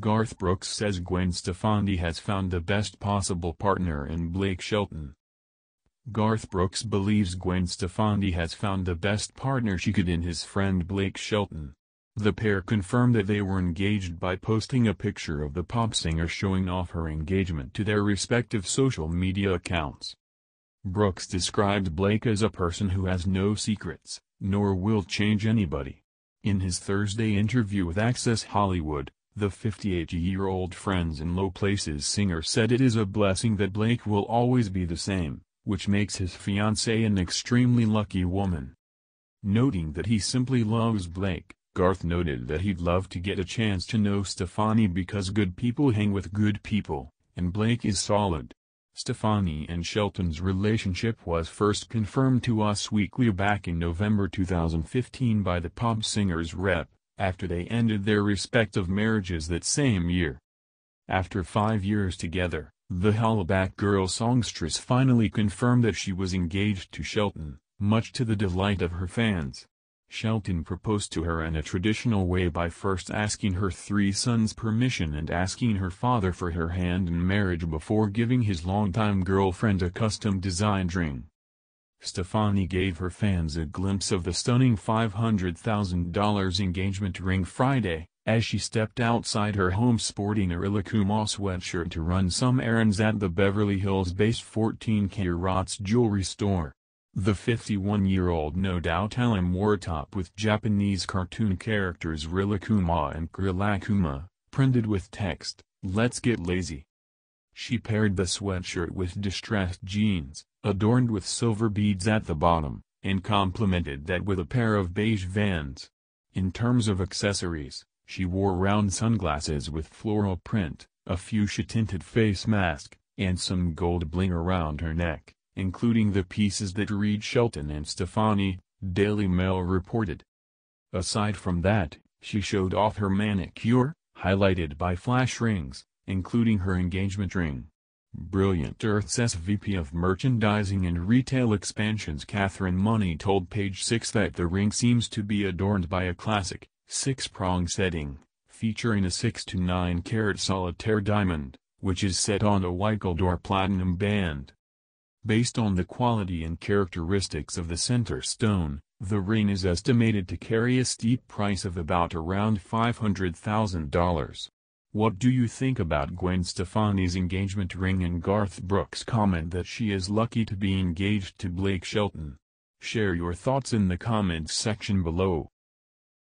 Garth Brooks says Gwen Stefani has found the best possible partner in Blake Shelton. Garth Brooks believes Gwen Stefani has found the best partner she could in his friend Blake Shelton. The pair confirmed that they were engaged by posting a picture of the pop singer showing off her engagement to their respective social media accounts. Brooks described Blake as a person who has no secrets, nor will change anybody. In his Thursday interview with Access Hollywood, the 58-year-old Friends in Low Places singer said it is a blessing that Blake will always be the same, which makes his fiancée an extremely lucky woman. Noting that he simply loves Blake, Garth noted that he'd love to get a chance to know Stefani because good people hang with good people, and Blake is solid. Stefani and Shelton's relationship was first confirmed to Us Weekly back in November 2015 by the pop singer's rep, after they ended their respective marriages that same year. After five years together, the Hollaback Girl songstress finally confirmed that she was engaged to Shelton, much to the delight of her fans. Shelton proposed to her in a traditional way by first asking her three sons' permission and asking her father for her hand in marriage before giving his longtime girlfriend a custom-designed ring. Stefani gave her fans a glimpse of the stunning $500,000 engagement ring Friday, as she stepped outside her home sporting a Rilakkuma sweatshirt to run some errands at the Beverly Hills-based 14 Carats jewelry store. The 51-year-old no doubt Elam wore top with Japanese cartoon characters Rilakkuma and Krilakuma, printed with text, Let's Get Lazy. She paired the sweatshirt with distressed jeans, adorned with silver beads at the bottom, and complemented that with a pair of beige vans. In terms of accessories, she wore round sunglasses with floral print, a fuchsia-tinted face mask, and some gold bling around her neck, including the pieces that Reed Shelton and Stefani, Daily Mail reported. Aside from that, she showed off her manicure, highlighted by flash rings, including her engagement ring, Brilliant Earth's SVP of Merchandising and Retail Expansions Catherine Money told Page Six that the ring seems to be adorned by a classic, six-prong setting, featuring a 6 to 9 carat solitaire diamond, which is set on a white gold or platinum band. Based on the quality and characteristics of the center stone, the ring is estimated to carry a steep price of about around $500,000. What do you think about Gwen Stefani's engagement ring and Garth Brooks' comment that she is lucky to be engaged to Blake Shelton? Share your thoughts in the comments section below.